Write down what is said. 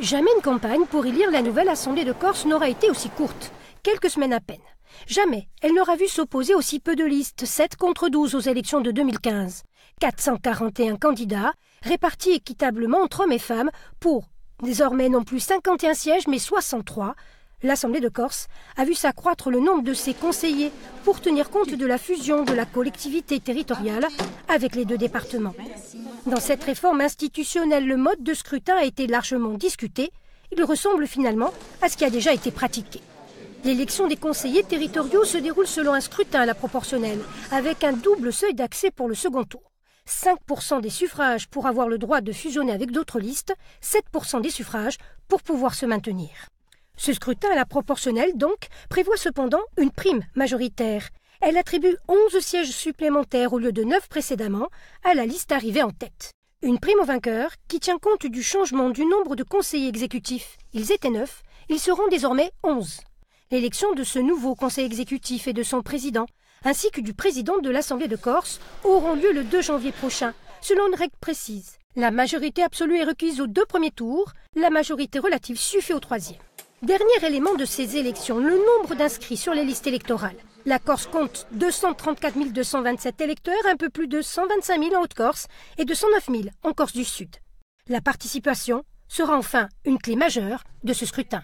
Jamais une campagne pour élire la nouvelle Assemblée de Corse n'aura été aussi courte, quelques semaines à peine. Jamais elle n'aura vu s'opposer aussi peu de listes, 7 contre 12 aux élections de 2015. 441 candidats, répartis équitablement entre hommes et femmes, pour, désormais non plus 51 sièges, mais 63. L'Assemblée de Corse a vu s'accroître le nombre de ses conseillers pour tenir compte de la fusion de la collectivité territoriale avec les deux départements. Dans cette réforme institutionnelle, le mode de scrutin a été largement discuté. Il ressemble finalement à ce qui a déjà été pratiqué. L'élection des conseillers territoriaux se déroule selon un scrutin à la proportionnelle, avec un double seuil d'accès pour le second tour. 5% des suffrages pour avoir le droit de fusionner avec d'autres listes, 7% des suffrages pour pouvoir se maintenir. Ce scrutin à la proportionnelle, donc, prévoit cependant une prime majoritaire elle attribue 11 sièges supplémentaires au lieu de 9 précédemment à la liste arrivée en tête. Une prime au vainqueur qui tient compte du changement du nombre de conseillers exécutifs. Ils étaient 9, ils seront désormais 11. L'élection de ce nouveau conseil exécutif et de son président, ainsi que du président de l'Assemblée de Corse, auront lieu le 2 janvier prochain, selon une règle précise. La majorité absolue est requise aux deux premiers tours, la majorité relative suffit au troisième. Dernier élément de ces élections, le nombre d'inscrits sur les listes électorales. La Corse compte 234 227 électeurs, un peu plus de 125 000 en Haute-Corse et 209 000 en Corse du Sud. La participation sera enfin une clé majeure de ce scrutin.